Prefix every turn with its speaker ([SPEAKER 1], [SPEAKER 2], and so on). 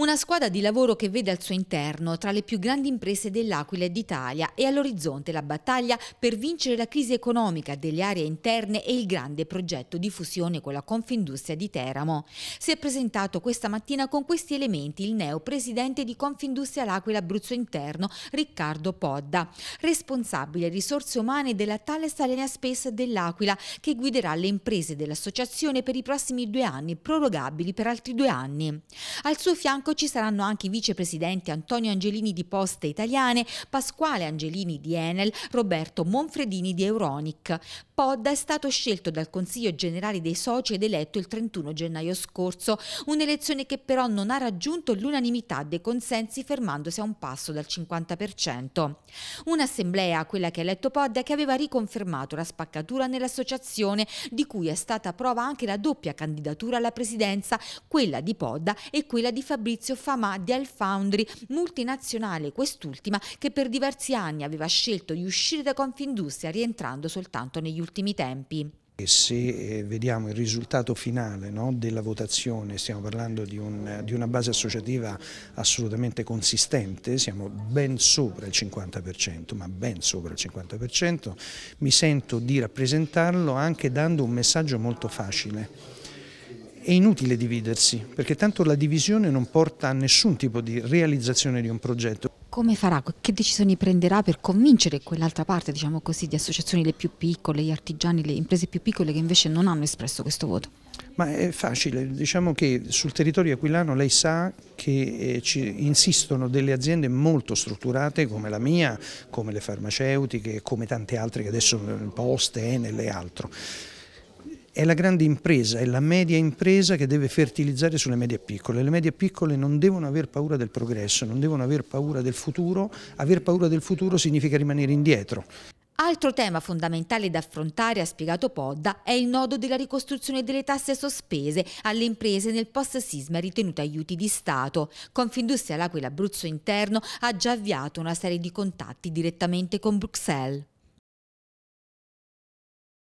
[SPEAKER 1] Una squadra di lavoro che vede al suo interno tra le più grandi imprese dell'Aquila e d'Italia e all'orizzonte la battaglia per vincere la crisi economica delle aree interne e il grande progetto di fusione con la Confindustria di Teramo. Si è presentato questa mattina con questi elementi il neo presidente di Confindustria L'Aquila Abruzzo Interno, Riccardo Podda, responsabile risorse umane della Thales Alenia Space dell'Aquila che guiderà le imprese dell'associazione per i prossimi due anni, prorogabili per altri due anni. Al suo fianco Monaco ci saranno anche i vicepresidenti Antonio Angelini di Poste Italiane, Pasquale Angelini di Enel, Roberto Monfredini di Euronic. Pod è stato scelto dal Consiglio Generale dei Soci ed eletto il 31 gennaio scorso, un'elezione che però non ha raggiunto l'unanimità dei consensi fermandosi a un passo dal 50%. Un'assemblea, quella che ha eletto Pod, che aveva riconfermato la spaccatura nell'associazione di cui è stata prova anche la doppia candidatura alla presidenza, quella di Podda e quella di Fabrizio Maurizio Famadi al Foundry multinazionale, quest'ultima che per diversi anni aveva scelto di uscire da Confindustria rientrando soltanto negli ultimi tempi.
[SPEAKER 2] E se eh, vediamo il risultato finale no, della votazione, stiamo parlando di, un, di, una base associativa assolutamente consistente, siamo ben sopra il 50%, ma ben sopra il 50%, mi sento di rappresentarlo anche dando un messaggio molto facile è inutile dividersi, perché tanto la divisione non porta a nessun tipo di realizzazione di un progetto.
[SPEAKER 1] Come farà? Che decisioni prenderà per convincere quell'altra parte, diciamo così, di associazioni le più piccole, gli artigiani, le imprese più piccole che invece non hanno espresso questo voto? Ma è facile, diciamo che sul territorio aquilano lei
[SPEAKER 2] sa che eh, ci insistono delle aziende molto strutturate come la mia, come le farmaceutiche, come tante altre che adesso, eh, Poste, Enel e altro è la grande impresa, è la media impresa che deve fertilizzare sulle medie piccole. Le medie piccole non devono aver paura del progresso, non devono aver paura del futuro, aver paura del futuro significa rimanere indietro.
[SPEAKER 1] Altro tema fondamentale da affrontare, ha spiegato Podda, è il nodo della ricostruzione delle tasse sospese alle imprese nel post-sisma ritenute aiuti di Stato. Confindustria L'Aquila Abruzzo Interno ha già avviato una serie di contatti direttamente con Bruxelles.